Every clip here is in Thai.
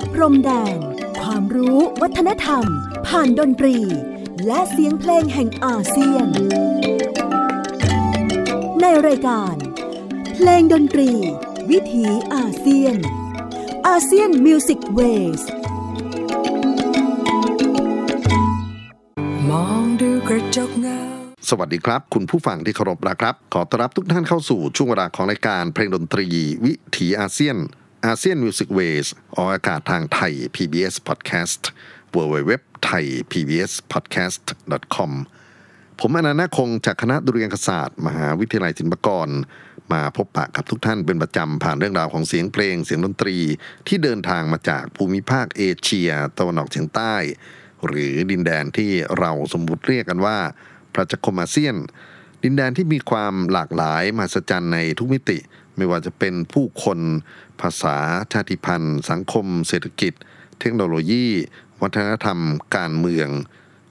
ดพรมแดนความรู้วัฒนธรรม ผ่านดนตรี และเสียงเพลงแห่งอาเซียน ในรายการ เพลงดนตรี วิถีอาเซียนอาเซียนมิวสิกเวสมองดูกระจกเงาสวัสดีครับ คุณผู้ฟังที่เคารพนะครับ ขอต้อนรับทุกท่านเข้าสู่ช่วงเวลาของรายการเพลงดนตรี วิถีอาเซียนอาเซียนมิวสิกเวสออกอากาศทางไทย PBS Podcast w w w t h a i PBS Podcast com ผมอนันต์คงจากคณะดุริยนศาสตร์ มหาวิทยาลัยศิลปากร มาพบปะกับทุกท่านเป็นประจำ ผ่านเรื่องราวของเสียงเพลงเสียงดนตรี ที่เดินทางมาจากภูมิภาคเอเชีย ตะวันออกเฉียงใต้ หรือดินแดนที่เราสมมติเรียกกันว่า พระจักรคมอาเซียน ดินแดนที่มีความหลากหลายมหัศจรรย์ในทุกมิติ ไม่ว่าจะเป็นผู้คนภาษาชาติพันธุ์สังคมเศรษฐกิจ เทคโนโลยี วัฒนธรรม การเมือง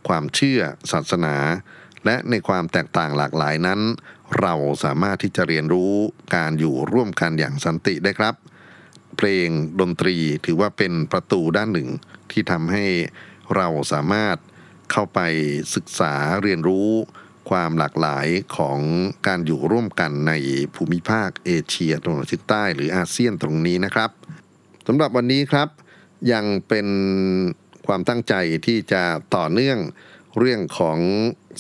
ความเชื่อศาสนา และในความแตกต่างหลากหลายนั้น เราสามารถที่จะเรียนรู้การอยู่ร่วมกันอย่างสันติได้ครับ เพลงดนตรีถือว่าเป็นประตูด้านหนึ่งที่ทำให้เราสามารถเข้าไปศึกษาเรียนรู้ความหลากหลายของการอยู่ร่วมกันในภูมิภาคเอเชียตะวันออกเฉียงใต้ หรืออาเซียนตรงนี้นะครับสำหรับวันนี้ครับยังเป็นความตั้งใจที่จะต่อเนื่องเรื่องของ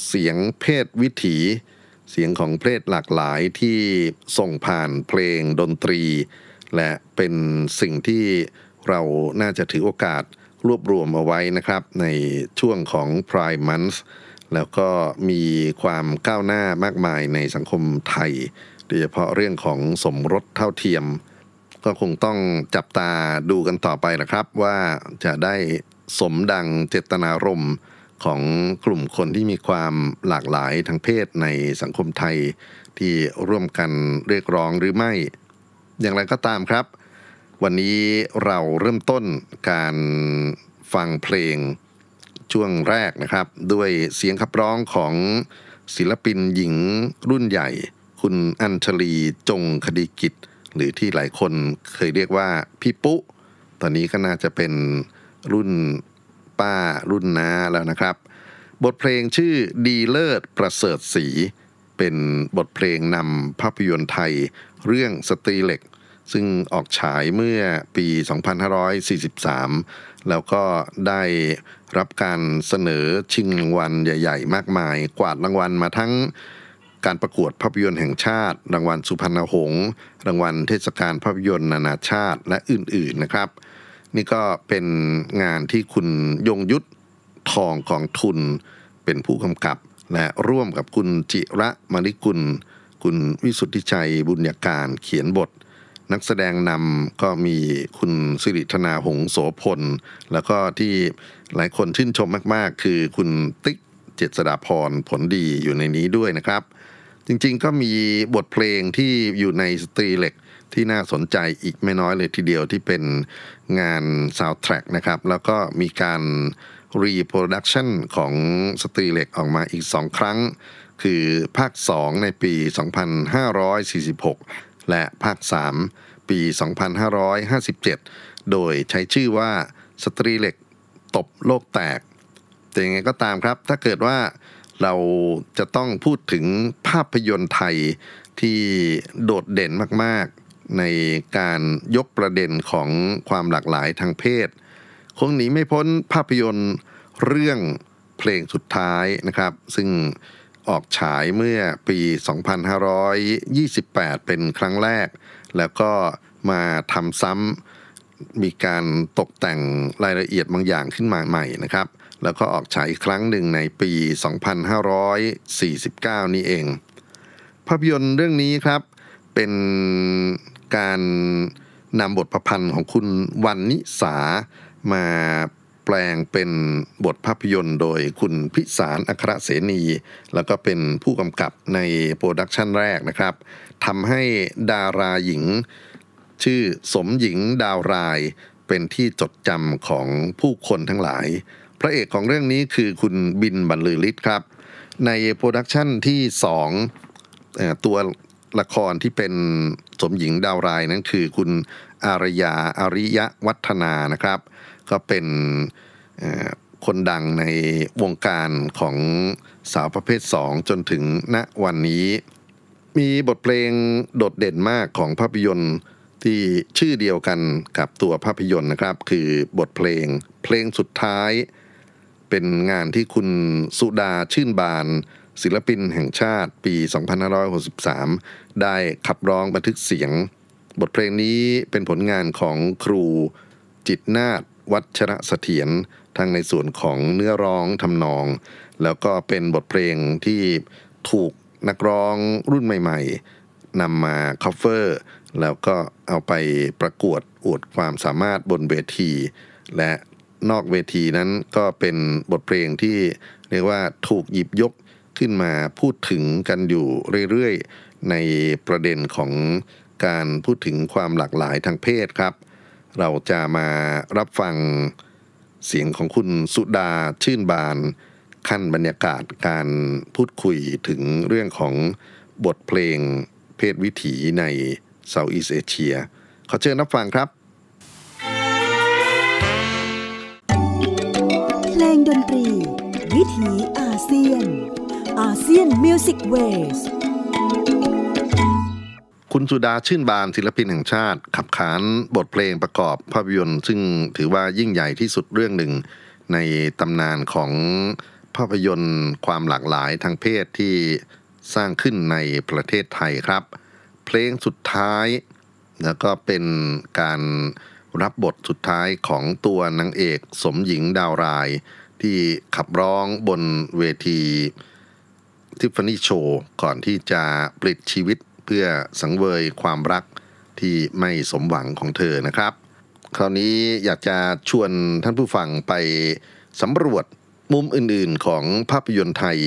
เสียงเพศวิถี เสียงของเพศหลากหลายที่ส่งผ่านเพลงดนตรี และเป็นสิ่งที่เราน่าจะถือโอกาสรวบรวมเอาไว้นะครับในช่วงของ Prime Month แล้วก็มีความก้าวหน้ามากมายในสังคมไทยโดยเฉพาะเรื่องของสมรสเท่าเทียม ก็คงต้องจับตาดูกันต่อไปนะครับ ว่าจะได้สมดังเจตนารมณ์ของกลุ่มคนที่มีความหลากหลายทางเพศในสังคมไทย ที่ร่วมกันเรียกร้องหรือไม่ อย่างไรก็ตามครับ วันนี้เราเริ่มต้นการฟังเพลงช่วงแรกนะครับด้วยเสียงขับร้องของศิลปินหญิงรุ่นใหญ่ คุณอัญชลีจงคดีกิจ หรือที่หลายคนเคยเรียกว่าพี่ปุ๊ตอนนี้ก็น่าจะเป็นรุ่นป้ารุ่นน้าแล้วนะครับ บทเพลงชื่อดีเลิศประเสริฐสี เป็นบทเพลงนำภาพยนตร์ไทย เรื่องสตรีเหล็ก ซึ่งออกฉายเมื่อปี 2543แล้วก็ได้รับการเสนอชิงรางวัลใหญ่ ๆ มากมาย กวาดรางวัลมาทั้งการประกวดภาพยนตร์แห่งชาติรางวัลสุพรรณหงษ์รางวัล เทศกาลภาพยนตร์ นานาชาติและอื่นๆนะครับ นี่ก็เป็นงานที่คุณยงยุทธทองกองทุน เป็นผู้กำกับและร่วมกับคุณจิระมริกุล คุณวิสุทธิชัย บุญญาการ เขียนบทนักแสดงนำก็มีคุณสิริธนาหงโสพล แล้วก็ที่หลายคนชื่นชมมากๆ คือคุณติ๊กเจษดาพรผลดีอยู่ในนี้ด้วยนะครับ จริงๆ ก็มีบทเพลงที่อยู่ในสตรีเล็ก ที่น่าสนใจอีกไม่น้อยเลยทีเดียวที่เป็นงานซาวด์แทร็กนะครับ แล้วก็มีการรีโปรดักชันของสตรีเล็กออกมาอีก 2 ครั้ง คือภาค 2 ในปี 2546และภาค 3 ปี 2557 โดยใช้ชื่อว่าสตรีเหล็กตบโลกแตก แต่ยังไงก็ตามครับ ถ้าเกิดว่าเราจะต้องพูดถึงภาพยนตร์ไทยที่โดดเด่นมาก ๆ ในการยกประเด็นของความหลากหลายทางเพศ คงหนีไม่พ้นภาพยนตร์เรื่องเพลงสุดท้ายนะครับ ซึ่งออกฉายเมื่อปี 2528 เป็นครั้งแรก แล้วก็มาทำซ้ำ มีการตกแต่งรายละเอียดบางอย่างขึ้นมาใหม่นะครับ แล้วก็ออกฉายอีกครั้งหนึ่งในปี 2549 นี่เอง ภาพยนตร์เรื่องนี้ครับเป็นการนำบทประพันธ์ของคุณวันนิสามาแปลงเป็นบทภาพยนตร์ โดยคุณพิสารอัครเสนีแล้วก็เป็นผู้กำกับในโปรดักชันแรกนะครับทำให้ดาราหญิง ชื่อสมหญิงดาวราย เป็นที่จดจำของผู้คนทั้งหลาย พระเอกของเรื่องนี้คือคุณบินบรรลือฤทธิ์ครับ ในโปรดักชันที่สองตัวละครที่เป็นสมหญิงดาวรายนั้นคือคุณอารยาอาริยะวัฒนานะครับก็เป็นคนดังในวงการของสาวประเภท2จนถึงณวันนี้ มีบทเพลงโดดเด่นมากของภาพยนตร์ที่ชื่อเดียวกันกับตัวภาพยนตร์นะครับ คือบทเพลง เพลงสุดท้าย เป็นงานที่คุณสุดาชื่นบาน ศิลปินแห่งชาติปี 2563 ได้ขับร้องบันทึกเสียง บทเพลงนี้เป็นผลงานของครูจิตนาฏวัชระเสถียรทั้งในส่วนของเนื้อร้องทำนอง แล้วก็เป็นบทเพลงที่ถูกนักร้องรุ่นใหม่ ๆนำมาคัฟเฟอร์แล้วก็เอาไปประกวดอวดความสามารถบนเวที และนอกเวทีนั้นก็เป็นบทเพลงที่เรียกว่าถูกหยิบยกขึ้นมาพูดถึงกันอยู่เรื่อย ๆในประเด็นของการพูดถึงความหลากหลายทางเพศครับเราจะมารับฟังเสียงของคุณสุดาชื่นบานขั้นบรรยากาศการพูดคุยถึงเรื่องของบทเพลงเพศวิถีในเซาท์อีสเอเชียขอเชิญรับฟังครับเพลงดนตรี วิถีอาเซียนอาเซียนมิวสิกเวส์คุณสุดาชื่นบานศิลปินแห่งชาติ ขับขานบทเพลงประกอบภาพยนตร์ ซึ่งถือว่ายิ่งใหญ่ที่สุดเรื่องหนึ่ง ในตำนานของภาพยนตร์ความหลากหลายทางเพศที่สร้างขึ้นในประเทศไทยครับ เพลงสุดท้ายแล้วก็เป็นการรับบทสุดท้ายของตัวนางเอกสมหญิงดาวรายที่ขับร้องบนเวทีทิฟฟานี่โชว์ก่อนที่จะปลิดชีวิตเพื่อสังเวยความรักที่ไม่สมหวังของเธอนะครับ คราวนี้อยากจะชวนท่านผู้ฟังไป สำรวจมุมอื่นๆของภาพยนตร์ไทย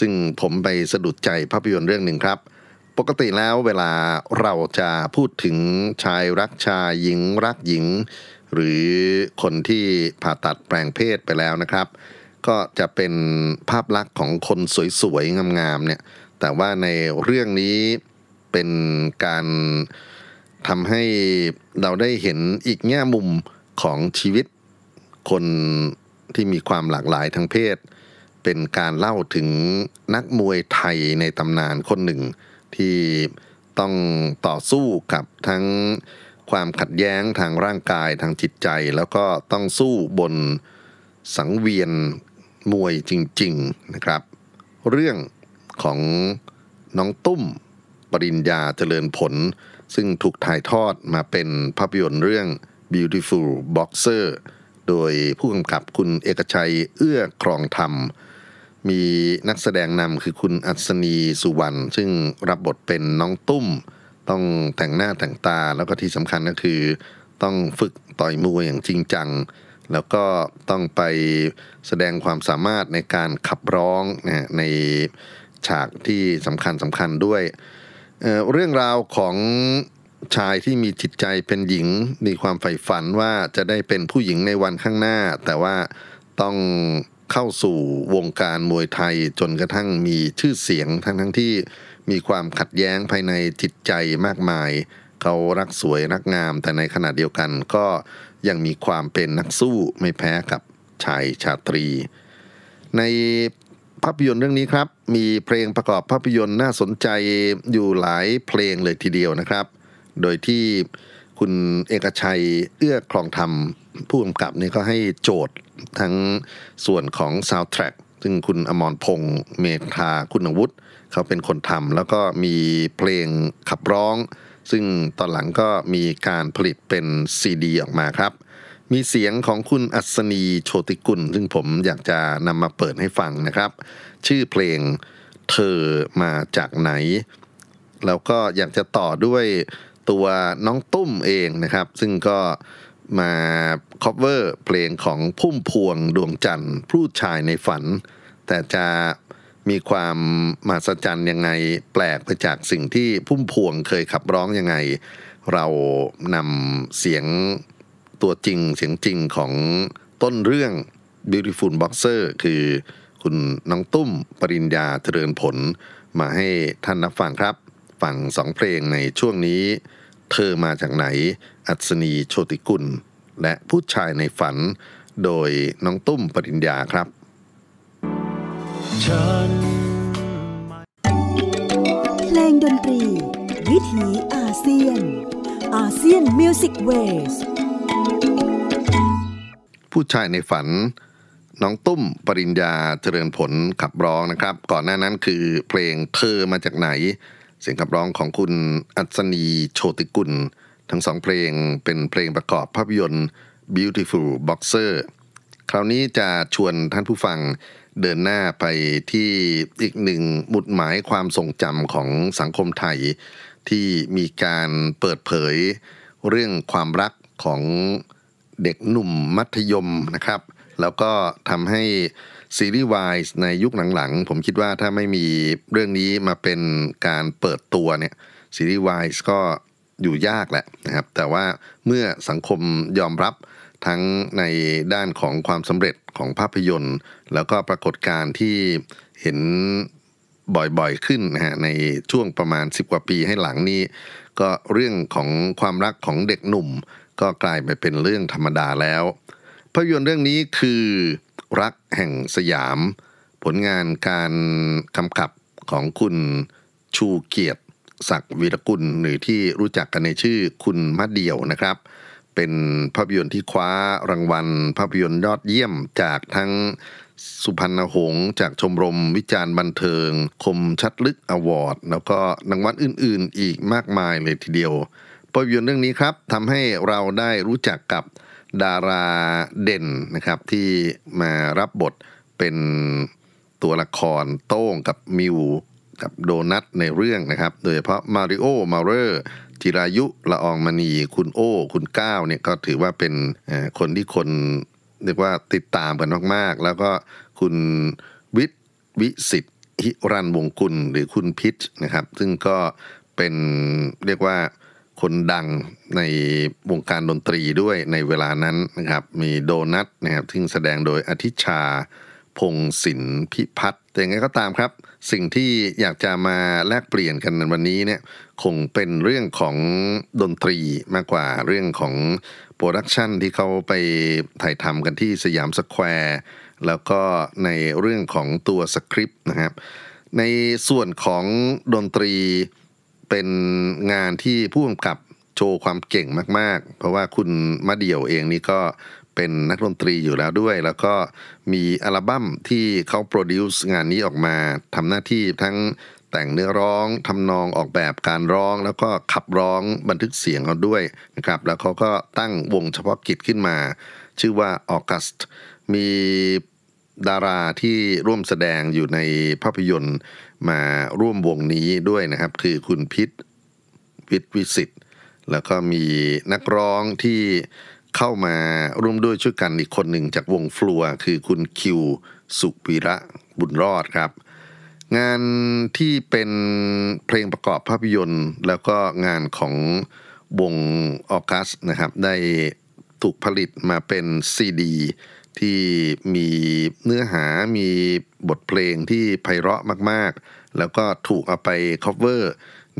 ซึ่งผมไปสะดุดใจภาพยนตร์เรื่องหนึ่งครับ ปกติแล้วเวลาเราจะพูดถึงชายรักชายหญิงรักหญิง หรือคนที่ผ่าตัดแปลงเพศไปแล้วนะครับ ก็จะเป็นภาพลักษณ์ของคนสวยๆงามๆเนี่ยแต่ว่าในเรื่องนี้เป็นการทำให้เราได้เห็นอีกแง่มุมของชีวิตคนที่มีความหลากหลายทางเพศ เป็นการเล่าถึงนักมวยไทยในตำนานคนหนึ่ง ที่ต้องต่อสู้กับทั้งความขัดแย้งทางร่างกายทางจิตใจ แล้วก็ต้องสู้บนสังเวียนมวยจริงๆนะครับ เรื่องของน้องตุ้มริญญาเจริญผลซึ่งถูกถ่ายทอดมาเป็นภาพยนตร์เรื่อง Beautiful Boxer โดยผู้กำกับคุณเอกชัยเอื้อครองธรรม มีนักแสดงนำคือคุณอัศนีสุวรรณซึ่งรับบทเป็นน้องตุ้ม ต้องแต่งหน้าแต่งตาแล้วก็ที่สำคัญก็คือต้องฝึกต่อยมวยอย่างจริงจัง แล้วก็ต้องไปแสดงความสามารถในการขับร้องในฉากที่สำคัญสำคัญด้วยเรื่องราวของชายที่มีจิตใจเป็นหญิงมีความใฝ่ฝันว่าจะได้เป็นผู้หญิงในวันข้างหน้า แต่ว่าต้องเข้าสู่วงการมวยไทยจนกระทั่งมีชื่อเสียงทั้งทั้งที่มีความขัดแย้งภายในจิตใจมากมาย เขารักสวยรักงาม แต่ในขณะเดียวกันก็ยังมีความเป็นนักสู้ไม่แพ้กับชายชาตรี ในภาพยนตร์เรื่องนี้ครับมีเพลงประกอบภาพยนตร์น่าสนใจอยู่หลายเพลงเลยทีเดียวนะครับ โดยที่คุณเอกชัยเอื้อคลองธรรม ผู้กำกับนี่ก็ให้โจทย์ทั้งส่วนของซาวด์แทร็กซึ่งคุณอมรพงษ์เมธาคุณวุฒิเขาเป็นคนทำแล้วก็มีเพลงขับร้อง ซึ่งตอนหลังก็มีการผลิตเป็นซีดีออกมาครับมีเสียงของคุณอัศนีโชติกุลซึ่งผมอยากจะนำมาเปิดให้ฟังนะครับ ชื่อเพลงเธอมาจากไหน แล้วก็อยากจะต่อด้วยตัวน้องตุ้มเองนะครับ ซึ่งก็มาคอเวอร์เพลงของพุ่มพวงดวงจันทร์ผู้ชายในฝัน แต่จะมีความมาัจรรย์ยังไง แปลกไปจากสิ่งที่พุ่มพวงเคยขับร้องยังไง เรานำเสียงตัวจริงเสียงจริงของต้นเรื่อง Beautiful Boxer คือคุณน้องตุ้มปริญญาเจริญผล มาให้ท่านนับฟังครับฟังสองเพลงในช่วงนี้ เธอมาจากไหนอัศนีโชติกุลและผู้ชายในฝันโดยน้องตุ้มปริญญาครับเพลงดนตรี วิถีอาเซียนอาเซียนมิวสิกเวสผู้ชายในฝัน น้องตุ้มปริญญาเจริญผลขับร้องนะครับ ก่อนหน้านั้นคือเพลงเธอมาจากไหน เสียงขับร้องของคุณอัศนีโชติกุลทั้งสองเพลงเป็นเพลงประกอบภาพยนตร์ Beautiful Boxer คราวนี้จะชวนท่านผู้ฟังเดินหน้าไปที่อีกหนึ่งมุดหมายความทรงจำของสังคมไทยที่มีการเปิดเผยเรื่องความรักของเด็กหนุ่มมัธยมนะครับ แล้วก็ทำให้ ซีรีส์วายในยุคหลังๆผมคิดว่าถ้าไม่มีเรื่องนี้มาเป็นการเปิดตัวเนี่ยซีรีส์วายก็อยู่ยากแหละนะครับ แต่ว่าเมื่อสังคมยอมรับทั้งในด้านของความสำเร็จของภาพยนตร์ แล้วก็ปรากฏการณ์ที่เห็นบ่อยๆขึ้นนะฮะในช่วงประมาณ 10 กว่าปีให้หลังนี้ ก็เรื่องของความรักของเด็กหนุ่มก็กลายไปเป็นเรื่องธรรมดาแล้ว ภาพยนตร์เรื่องนี้คือรักแห่งสยาม ผลงานการกำกับของคุณชูเกียรติ ศักดิ์วีรกุลหรือที่รู้จักกันในชื่อคุณมะเดียวนะครับ เป็นภาพยนตร์ที่คว้ารางวัล ภาพยนตร์ยอดเยี่ยมจากทั้งสุพรรณหงษ์จากชมรม วิจารณ์บันเทิง คมชัดลึกอวอร์ดแล้วก็รางวัลอื่นๆ อีกมากมายเลยทีเดียวภาพยนตร์เรื่องนี้ครับทำให้เราได้รู้จักกับดาราเด่นนะครับที่มารับบทเป็นตัวละครโต้งกับมิวกับโดนัทในเรื่องนะครับ โดยเฉพาะมาริโอมาเรอร์จิรายุละอองมณีคุณโอ้ คุณก้าวเนี่ยก็ถือว่าเป็นคนที่คนเรียกว่าติดตามกันมากๆแล้วก็คุณวิทวิสิทธิรันวงกุลหรือคุณพิชนะครับ ซึ่งก็เป็นเรียกว่าคนดังในวงการดนตรีด้วยในเวลานั้นนะครับมีโดนัทนะครับที่แสดงโดยอธิชาพงศินพิพัฒน์แต่ยังไงก็ตามครับ สิ่งที่อยากจะมาแลกเปลี่ยนกันวันนี้เนี่ยคงเป็นเรื่องของดนตรีมากกว่าเรื่องของโปรดักชันที่เขาไปถ่ายทำกันที่สยามสแควร์แล้วก็ในเรื่องของตัวสคริปต์นะครับในส่วนของดนตรีเป็นงานที่ผู้กำกับโชว์ความเก่งมาก ๆ เพราะว่าคุณมาเดียวเองนี่ก็เป็นนักดนตรีอยู่แล้วด้วย แล้วก็มีอัลบั้มที่เขาโปรดิวซ์งานนี้ออกมาทำหน้าที่ทั้งแต่งเนื้อร้องทำนองออกแบบการร้อง แล้วก็ขับร้องบันทึกเสียงเขาด้วยนะครับแล้วเขาก็ตั้งวงเฉพาะกิจขึ้นมา ชื่อว่าออกัสมีดาราที่ร่วมแสดงอยู่ในภาพยนตร์มาร่วมวงนี้ด้วยนะครับ คือคุณพิษวิทวิสิตแล้วก็มีนักร้องที่เข้ามาร่วมด้วยช่วยกันอีกคนหนึ่งจากวงฟลัวคือคุณคิว สุปีระบุญรอดครับ งานที่เป็นเพลงประกอบภาพยนตร์ แล้วก็งานของวง ออกัสนะครับ ได้ถูกผลิตมาเป็นซีดีที่มีเนื้อหามีบทเพลงที่ไพเราะมากๆ แล้วก็ถูกเอาไป cover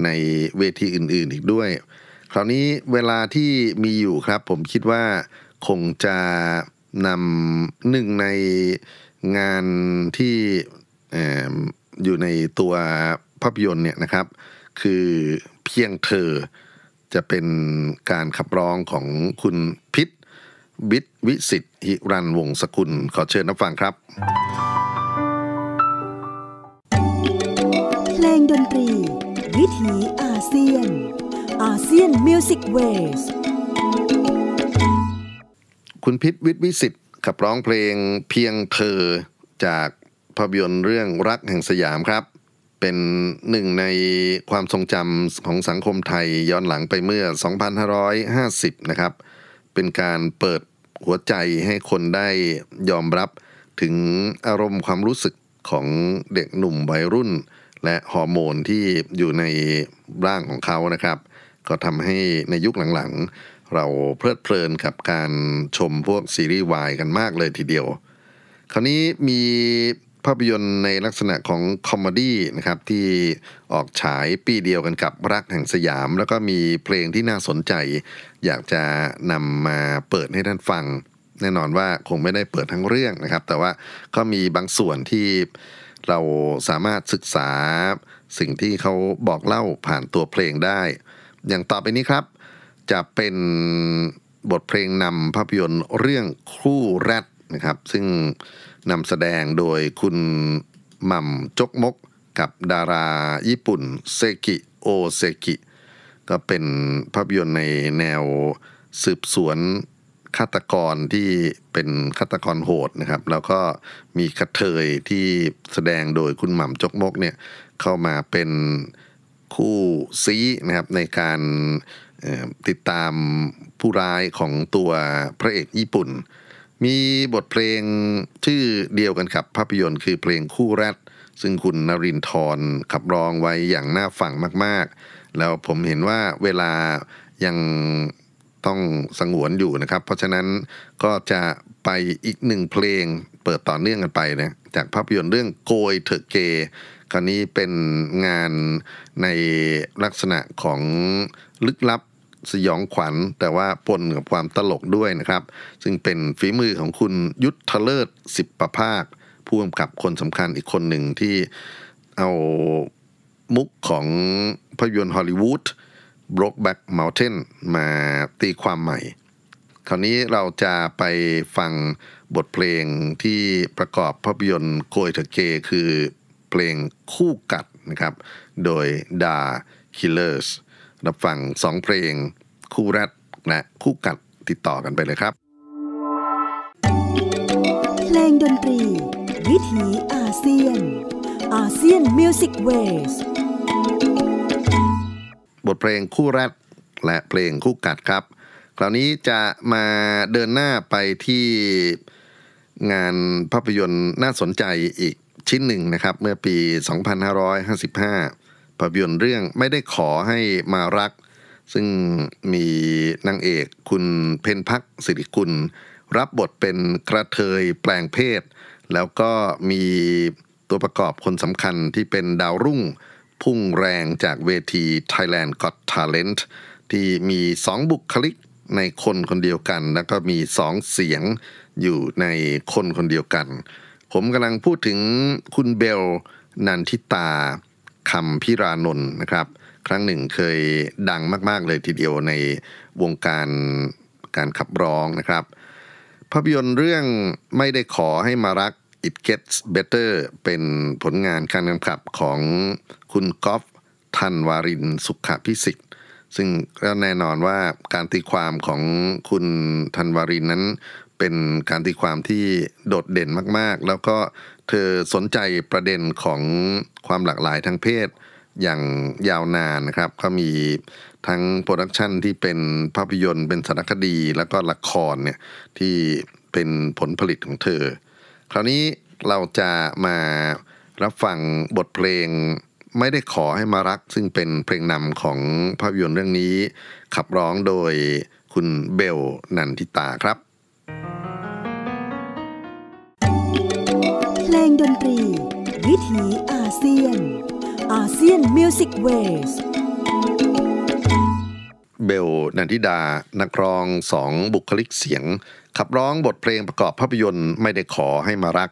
ในเวทีอื่นๆอีกด้วย คราวนี้เวลาที่มีอยู่ครับ ผมคิดว่าคงจะนำหนึ่งในงานที่ออยู่ในตัวภาพยนตร์เนี่ยนะครับ คือเพียงเธอจะเป็นการขับร้องของคุณพิษบิดวิสิทธิ์หิรันวงศกุล ขอเชิญนับฟังครับเพลงดนตรี วิถีอาเซียนอาเซียนมิวสิกเวสคุณพิษวิทย์วิสิทธิ์ขับร้องเพลงเพียงเธอจากภาพยนตร์เรื่องรักแห่งสยามครับ เป็นหนึ่งในความทรงจำของสังคมไทยย้อนหลังไปเมื่อ 2550 นะครับเป็นการเปิดหัวใจให้คนได้ยอมรับถึงอารมณ์ความรู้สึกของเด็กหนุ่มวัยรุ่น และฮอร์โมนที่อยู่ในร่างของเขานะครับ ก็ทำให้ในยุคหลังๆ เราเพลิดเพลินกับการชมพวกซีรีส์วายกันมากเลยทีเดียว คราวนี้มีภาพยนตร์ในลักษณะของคอมเมดี้นะครับที่ออกฉายปีเดียวกันกับรักแห่งสยาม แล้วก็มีเพลงที่น่าสนใจ อยากจะนำมาเปิดให้ท่านฟัง แน่นอนว่าคงไม่ได้เปิดทั้งเรื่องนะครับ แต่ว่าก็มีบางส่วนที่เราสามารถศึกษาสิ่งที่เขาบอกเล่าผ่านตัวเพลงได้ อย่างต่อไปนี้ครับจะเป็นบทเพลงนำภาพยนตร์เรื่องคู่แรดนะครับ ซึ่งนำแสดงโดยคุณหม่ำจกมกกับดาราญี่ปุ่นเซกิโอเซกิก็เป็นภาพยนตร์ในแนวสืบสวนฆาตกรที่เป็นฆาตกรโหดนะครับ แล้วก็มีกระเทยที่แสดงโดยคุณหม่ำจกมกเนี่ยเข้ามาเป็นคู่ซีนะครับในการติดตามผู้ร้ายของตัวพระเอกญี่ปุ่นมีบทเพลงชื่อเดียวกันครับ ภาพยนตร์คือเพลงคู่แรักซึ่งคุณนรินทร์ขับร้องไว้อย่างน่าฟังมากๆ แล้วผมเห็นว่าเวลายังต้องสงวนอยู่นะครับ เพราะฉะนั้นก็จะไปอีกหนึ่งเพลงเปิดต่อเนื่องกันไปนะจากภาพยนตร์เรื่องโกยเถอเก คราวนี้เป็นงานในลักษณะของลึกลับสยองขวัญแต่ว่าปนกับความตลกด้วยนะครับ ซึ่งเป็นฝีมือของคุณยุทธเลิศสิบประภาคผู้กำกับคนสำคัญอีกคนหนึ่งที่เอามุกของภาพยนตร์ฮอลลีวูด Brokeback Mountain มาตีความใหม่ คราวนี้เราจะไปฟังบทเพลงที่ประกอบภาพยนตร์โกยเถเก คือเพลงคู่กัดนะครับ โดยดาคิลเลอร์รับฟังสองเพลงคู่รัดและคู่กัดติดต่อกันไปเลยครับเพลงดนตรี วิถีอาเซียนอาเซียนมิวสิกเวสบทเพลงคู่รัดและเพลงคู่กัดครับ คราวนี้จะมาเดินหน้าไปที่งานภาพยนตร์น่าสนใจอีกชิ้นหนึ่งนะครับ เมื่อปี 2555ภาพยนตร์เรื่องไม่ได้ขอให้มารัก ซึ่งมีนางเอกคุณเพนพักสิริคุณ รับบทเป็นกระเทยแปลงเพศ แล้วก็มีตัวประกอบคนสำคัญที่เป็นดาวรุ่ง พุ่งแรงจากเวที Thailand Got Talent ที่มีสองบุคลิกในคนคนเดียวกัน แล้วก็มีสองเสียงอยู่ในคนคนเดียวกัน ผมกำลังพูดถึงคุณเบลนันทิตาคำพิรานนท์นะครับ ครั้งหนึ่งเคยดังมากๆเลยทีเดียวในวงการการขับร้องนะครับภาพยนตร์เรื่องไม่ได้ขอให้มารัก It Gets Better เป็นผลงานการกำกับของคุณกอฟทันวาริน สุขพิสิทธิ์ ซึ่งแน่นอนว่าการตีความของคุณทันวารินนั้นเป็นการตีความที่โดดเด่นมากๆแล้วก็เธอสนใจประเด็นของความหลากหลายทางเพศอย่างยาวนานนะครับก็มีทั้งโปรดักชันที่เป็นภาพยนตร์เป็นสารคดีแล้วก็ละครเนี่ยที่เป็นผลผลิตของเธอ คราวนี้เราจะมารับฟังบทเพลงไม่ได้ขอให้มารัก ซึ่งเป็นเพลงนำของภาพยนตร์เรื่องนี้ ขับร้องโดยคุณเบลนันทิตาครับลงดนตรี วิถีอาเซียนอาเซียนมิวสิกเวสเบลนันทิดา นักร้องสองบุคลิกเสียง ขับร้องบทเพลงประกอบภาพยนตร์ไม่ได้ขอให้มารัก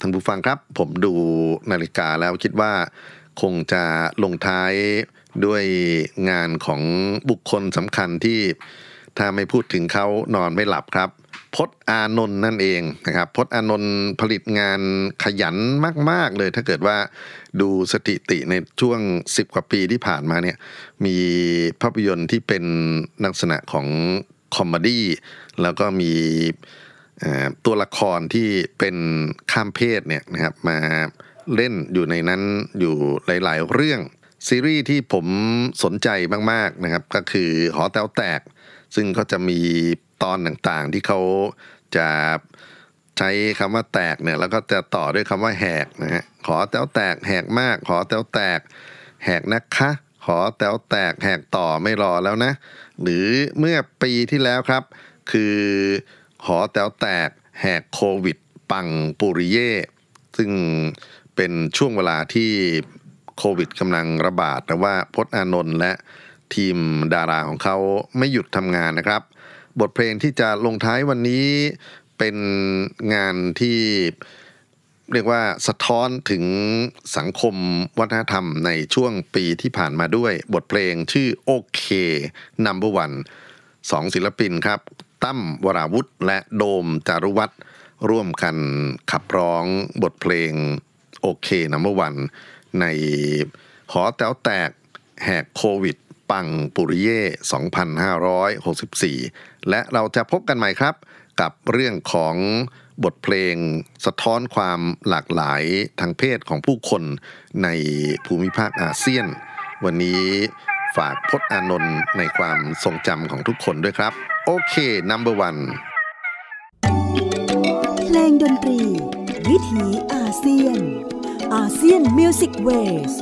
ท่านผู้ฟังครับผมดูนาฬิกาแล้วคิดว่า คงจะลงท้ายด้วยงานของบุคคลสำคัญที่ถ้าไม่พูดถึงเขานอนไม่หลับครับพศอานนท์นั่นเองนะครับพศอานนท์ผลิตงานขยันมากๆเลยถ้าเกิดว่าดูสถิติในช่วง 10 กว่าปีที่ผ่านมาเนี่ยมีภาพยนตร์ที่เป็นลักษณะของคอมเมดี้แล้วก็มีตัวละครที่เป็นข้ามเพศเนี่ยนะครับมาเล่นอยู่ในนั้นอยู่หลาย ๆ เรื่อง ซีรีส์ที่ผมสนใจมากๆนะครับก็คือหอแต้วแตกซึ่งก็จะมีตอนต่างๆที่เขาจะใช้คำว่าแตกเนี่ยแล้วก็จะต่อด้วยคำว่าแหกนะฮะขอแต้วแตกแหกมาก ขอแต้วแตกแหกนะคะ ขอแต้วแตกแหกต่อไม่รอแล้วนะ หรือเมื่อปีที่แล้วครับ คือขอแต้วแตกแหกโควิด ปังปุริเย่ซึ่งเป็นช่วงเวลาที่โควิดกำลังระบาดแต่ว่าพจนานนท์และทีมดาราของเขาไม่หยุดทำงานนะครับ บทเพลงที่จะลงท้ายวันนี้เป็นงานที่เรียกว่าสะท้อนถึงสังคมวัฒนธรรมในช่วงปีที่ผ่านมาด้วย บทเพลงชื่อ โอเคนัมเบอร์วันสองศิลปินครับตั้มวราวุธและโดมจารุวัตรร่วมกันขับร้องบทเพลง โอเคนัมเบอร์วันในหอแต๋วแตกแหกโควิดปังปุริเย่2564 และเราจะพบกันใหม่ครับ กับเรื่องของบทเพลงสะท้อนความหลากหลายทางเพศของผู้คนในภูมิภาคอาเซียน วันนี้ฝากพจน์อานนท์ในความทรงจำของทุกคนด้วยครับโอเค นัมเบอร์วันเพลงดนตรี วิถีอาเซียนอาเซียนมิวสิกเวส